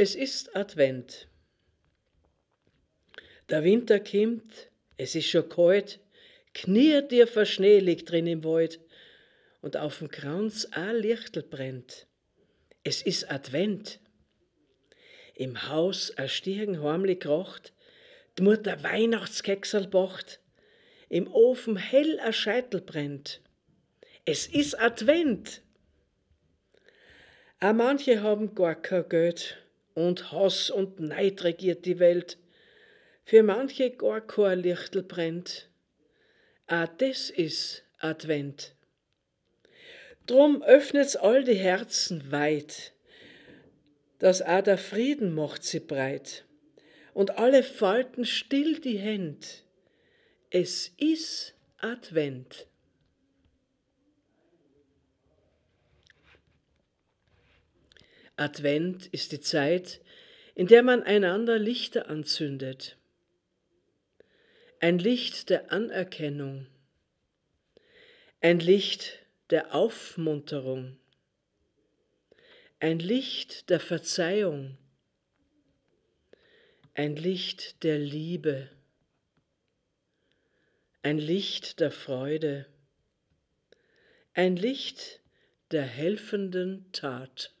Es ist Advent. Der Winter kimmt, es ist schon kalt, kniert dir Verschnee liegt drin im Wald und auf dem Kranz ein Lichtel brennt. Es ist Advent. Im Haus ein Stirn heimli krocht, die Mutter Weihnachtskeksel bocht, im Ofen hell ein Scheitel brennt. Es ist Advent. Auch manche haben gar kein Geld und Hass und Neid regiert die Welt. Für manche gar kein Lichtel brennt. Ah, das ist Advent. Drum öffnet's all die Herzen weit, dass auch der Frieden macht sie breit. Und alle falten still die Händ. Es ist Advent. Advent ist die Zeit, in der man einander Lichter anzündet. Ein Licht der Anerkennung, ein Licht der Aufmunterung, ein Licht der Verzeihung, ein Licht der Liebe, ein Licht der Freude, ein Licht der helfenden Tat.